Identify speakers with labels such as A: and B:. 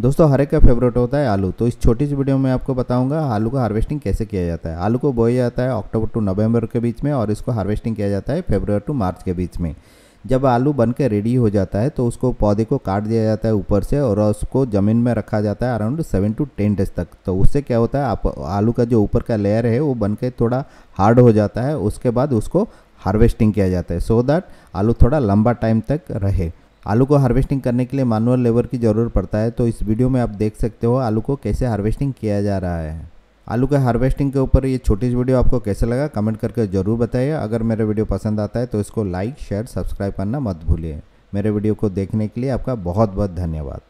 A: दोस्तों हर एक का फेवरेट होता है आलू तो इस छोटी सी वीडियो में आपको बताऊंगा आलू का हार्वेस्टिंग कैसे किया जाता है आलू को बोया जाता है अक्टूबर टू नवंबर के बीच में और इसको हार्वेस्टिंग किया जाता है फेबर टू मार्च के बीच में जब आलू बन के रेडी हो जाता है तो उसको पौधे को काट दिया जाता है ऊपर से और उसको ज़मीन में रखा जाता है around seven to ten days तक तो उससे क्या होता है आप आलू का जो ऊपर का लेयर है वो बन के थोड़ा हार्ड हो जाता है उसके बाद उसको हार्वेस्टिंग किया जाता है सो दैट आलू थोड़ा लंबा टाइम तक रहे आलू को हार्वेस्टिंग करने के लिए मानुअल लेबर की ज़रूरत पड़ता है तो इस वीडियो में आप देख सकते हो आलू को कैसे हार्वेस्टिंग किया जा रहा है आलू के हार्वेस्टिंग के ऊपर ये छोटी सी वीडियो आपको कैसे लगा कमेंट करके ज़रूर बताइए अगर मेरा वीडियो पसंद आता है तो इसको लाइक शेयर सब्सक्राइब करना मत भूलिए मेरे वीडियो को देखने के लिए आपका बहुत बहुत धन्यवाद